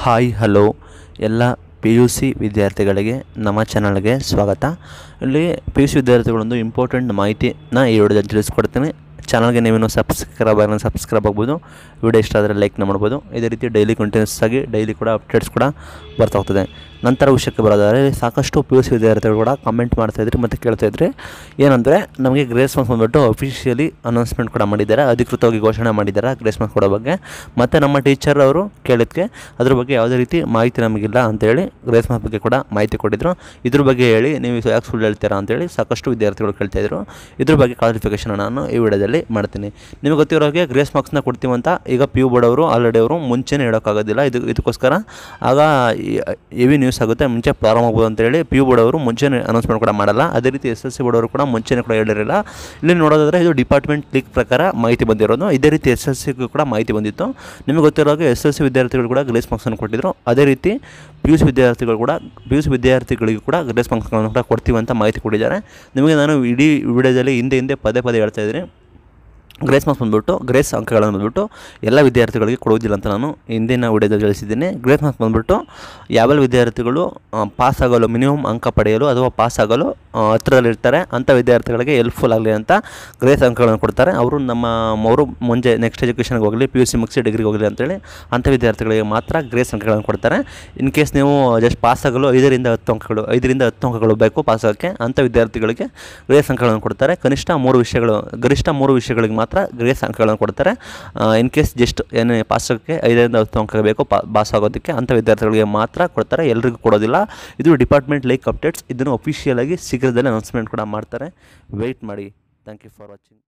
hi hello ಎಲ್ಲ P U C ವಿದ್ಯಾರ್ಥಿಗಳಿಗೆ ನಮ್ಮ ಚಾನಲ್ಗೆ ಸ್ವಾಗತ ಇಲ್ಲಿ ಪಿ ಯು ಸಿ ವಿದ್ಯಾರ್ಥಿಗಳೊಂದು ಇಂಪಾರ್ಟೆಂಟ್ ಮಾಹಿತಿನ ಈ ವಿಡಿಯೋದಲ್ಲಿ ತಿಳಿಸ್ಕೊಡ್ತೀನಿ ಚಾನಲ್ಗೆ ನೀವೇನು ಸಬ್ಸ್ಕ್ರೈಬ್ ಆಗಿ ಸಬ್ಸ್ಕ್ರೈಬ್ ಆಗ್ಬೋದು ವಿಡಿಯೋ ಇಷ್ಟ ಆದರೆ ಲೈಕ್ನ ಮಾಡ್ಬೋದು ಇದೇ ರೀತಿ ಡೈಲಿ ಕಂಟಿನ್ಯೂಸ್ ಆಗಿ ಡೈಲಿ ಕೂಡ ಅಪ್ಡೇಟ್ಸ್ ಕೂಡ ಬರ್ತಾ ಹೋಗ್ತದೆ ನಂತರ ವಿಷಯಕ್ಕೆ ಬರೋದಾದರೆ ಸಾಕಷ್ಟು ಪಿ ಯು ಸಿ ವಿದ್ಯಾರ್ಥಿಗಳು ಕೂಡ ಕಮೆಂಟ್ ಮಾಡ್ತಾಯಿದ್ರಿ ಮತ್ತು ಕೇಳ್ತಾಯಿದ್ರಿ ಏನಂದರೆ ನಮಗೆ ಗ್ರೇಸ್ ಮಾರ್ಕ್ಸ್ ಬಂದ್ಬಿಟ್ಟು ಅಫಿಷಿಯಲಿ ಅನೌನ್ಸ್ಮೆಂಟ್ ಕೂಡ ಮಾಡಿದ್ದಾರೆ ಅಧಿಕೃತವಾಗಿ ಘೋಷಣೆ ಮಾಡಿದ್ದಾರೆ ಗ್ರೇಸ್ ಮಾರ್ಕ್ಸ್ ಕೊಡೋ ಬಗ್ಗೆ ಮತ್ತು ನಮ್ಮ ಟೀಚರ್ ಅವರು ಕೇಳಿದ್ಕೆ ಅದ್ರ ಬಗ್ಗೆ ಯಾವುದೇ ರೀತಿ ಮಾಹಿತಿ ನಮಗಿಲ್ಲ ಅಂತೇಳಿ ಗ್ರೇಸ್ ಮಾರ್ಕ್ಸ್ ಬಗ್ಗೆ ಕೂಡ ಮಾಹಿತಿ ಕೊಟ್ಟಿದ್ರು ಇದ್ರ ಬಗ್ಗೆ ಹೇಳಿ ನೀವು ಯಾಕೆ ಸುಳ್ಳು ಹೇಳ್ತೀರಾ ಅಂತೇಳಿ ಸಾಕಷ್ಟು ವಿದ್ಯಾರ್ಥಿಗಳು ಕೇಳ್ತಾಯಿದ್ರು ಇದ್ರ ಬಗ್ಗೆ ಕ್ಲಾರಿಫಿಕೇಷನ್ ನಾನು ಈ ವಿಡಿಯೋದಲ್ಲಿ ಮಾಡ್ತೀನಿ ನಿಮಗೆ ಗೊತ್ತಿರೋ ಹಾಗೆ ಗ್ರೇಸ್ ಮಾರ್ಕ್ಸ್ನ ಕೊಡ್ತೀವಂತ ಈಗ ಪಿ ಯು ಬೋರ್ಡ್ ಅವರು ಆಲ್ರೆಡಿ ಅವರು ಮುಂಚೆನೇ ಹೇಳೋಕ್ಕಾಗೋದಿಲ್ಲ ಇದು ಇದಕ್ಕೋಸ್ಕರ ಆಗ ಹೆವಿ ನ್ಯೂಸ್ ಆಗುತ್ತೆ ಮುಂಚೆ ಪ್ರಾರಂಭ ಆಗ್ಬೋದು ಅಂತೇಳಿ ಪಿ ಯು ಬೋರ್ಡ್ ಅವರು ಮುಂಚೆನೇ ಅನೌನ್ಸ್ಮೆಂಟ್ ಕೂಡ ಮಾಡಲ್ಲ ಅದೇ ರೀತಿ ಎಸ್ ಎಲ್ ಸಿ ಬೋರ್ಡ್ ಅವರು ಕೂಡ ಮುಂಚೆನೇ ಕೂಡ ಹೇಳಿರಲಿಲ್ಲ ಇಲ್ಲಿ ನೋಡೋದಾದರೆ ಇದು ಡಿಪಾರ್ಟ್ಮೆಂಟ್ ಲೀಕ್ ಪ್ರಕಾರ ಮಾಹಿತಿ ಬಂದಿರೋದು ಇದೇ ರೀತಿ ಎಸ್ ಎಲ್ ಸಿಗೂ ಕೂಡ ಮಾಹಿತಿ ಬಂದಿತ್ತು ನಿಮಗೆ ಗೊತ್ತಿರೋ ಹಾಗೆ ಎಸ್ ಎಲ್ ಸಿ ವಿದ್ಯಾರ್ಥಿಗಳು ಕೂಡ ಗ್ರೇಸ್ ಮಾರ್ಕ್ಸನ್ನು ಕೊಟ್ಟಿದ್ದರು ಅದೇ ರೀತಿ ಪಿ ಯು ಸಿ ವಿದ್ಯಾರ್ಥಿಗಳು ಕೂಡ ಪಿ ಯು ಸಿ ವಿದ್ಯಾರ್ಥಿಗಳಿಗೂ ಕೂಡ ಗ್ರೇಸ್ ಮಾರ್ಕ್ಸ್ಗಳನ್ನು ಕೂಡ ಕೊಡ್ತೀವಿ ಅಂತ ಮಾಹಿತಿ ಕೊಟ್ಟಿದ್ದಾರೆ ನಿಮಗೆ ನಾನು ಇಡೀ ವಿಡಿಯೋದಲ್ಲಿ ಹಿಂದೆ ಹಿಂದೆ ಪದೇ ಪದೇ ಹೇಳ್ತಾ ಇದ್ದೀನಿ ಗ್ರೇಸ್ ಮಾರ್ಕ್ಸ್ ಬಂದ್ಬಿಟ್ಟು ಗ್ರೇಸ್ ಅಂಕಗಳನ್ನು ಬಂದ್ಬಿಟ್ಟು ಎಲ್ಲ ವಿದ್ಯಾರ್ಥಿಗಳಿಗೆ ಕೊಡುವುದಿಲ್ಲ ಅಂತ ನಾನು ಹಿಂದಿನ ವಿಡಿಯೋದಲ್ಲಿ ತಿಳಿಸಿದ್ದೀನಿ ಗ್ರೇಸ್ ಮಾರ್ಕ್ಸ್ ಬಂದ್ಬಿಟ್ಟು ಯಾವೆಲ್ಲ ವಿದ್ಯಾರ್ಥಿಗಳು ಪಾಸ್ ಆಗಲು ಮಿನಿಮಮ್ ಅಂಕ ಪಡೆಯಲು ಅಥವಾ ಪಾಸ್ ಆಗಲು ಹತ್ತಿರದಲ್ಲಿರ್ತಾರೆ ಅಂಥ ವಿದ್ಯಾರ್ಥಿಗಳಿಗೆ ಹೆಲ್ಪ್ಫುಲ್ ಆಗಲಿ ಅಂತ ಗ್ರೇಸ್ ಅಂಕಗಳನ್ನು ಕೊಡ್ತಾರೆ ಅವರು ನಮ್ಮ ಅವರು ಮುಂಜೆ ನೆಕ್ಸ್ಟ್ ಎಜುಕೇಷನ್ಗೆ ಹೋಗಲಿ ಪಿ ಯು ಸಿ ಮುಗಿಸಿ ಡಿಗ್ರಿಗೆ ಹೋಗಲಿ ಅಂತೇಳಿ ಅಂಥ ವಿದ್ಯಾರ್ಥಿಗಳಿಗೆ ಮಾತ್ರ ಗ್ರೇಸ್ ಅಂಕಗಳನ್ನು ಕೊಡ್ತಾರೆ ಇನ್ ಕೇಸ್ ನೀವು ಜಸ್ಟ್ ಪಾಸ್ ಆಗಲು ಐದರಿಂದ ಹತ್ತು ಅಂಕಗಳು ಐದರಿಂದ ಹತ್ತು ಅಂಕಗಳು ಬೇಕು ಪಾಸ್ ಆಗೋಕ್ಕೆ ಅಂಥ ವಿದ್ಯಾರ್ಥಿಗಳಿಗೆ ಗ್ರೇಸ್ ಅಂಕಗಳನ್ನು ಕೊಡ್ತಾರೆ ಕನಿಷ್ಠ ಮೂರು ವಿಷಯಗಳು ಗರಿಷ್ಠ ಮೂರು ವಿಷಯಗಳಿಗೆ ಮಾತ್ರ ಮಾತ್ರ ಗ್ರೇಸ್ ಅಂಕಗಳನ್ನು ಕೊಡ್ತಾರೆ ಇನ್ ಕೇಸ್ ಜಸ್ಟ್ ಏನೇ ಪಾಸಕ್ಕೆ ಐದರಿಂದ ಹತ್ತು ಅಂಕ ಬೇಕು ಪಾಸ್ ಆಗೋದಕ್ಕೆ ಅಂಥ ವಿದ್ಯಾರ್ಥಿಗಳಿಗೆ ಮಾತ್ರ ಕೊಡ್ತಾರೆ ಎಲ್ರಿಗೂ ಕೊಡೋದಿಲ್ಲ ಇದು ಡಿಪಾರ್ಟ್ಮೆಂಟ್ ಲೈಕ್ ಅಪ್ಡೇಟ್ಸ್ ಇದನ್ನು ಅಫಿಷಿಯಲಾಗಿ ಶೀಘ್ರದಲ್ಲೇ ಅನೌನ್ಸ್ಮೆಂಟ್ ಕೂಡ ಮಾಡ್ತಾರೆ ವೆಯ್ಟ್ ಮಾಡಿ ಥ್ಯಾಂಕ್ ಯು ಫಾರ್ ವಾಚಿಂಗ್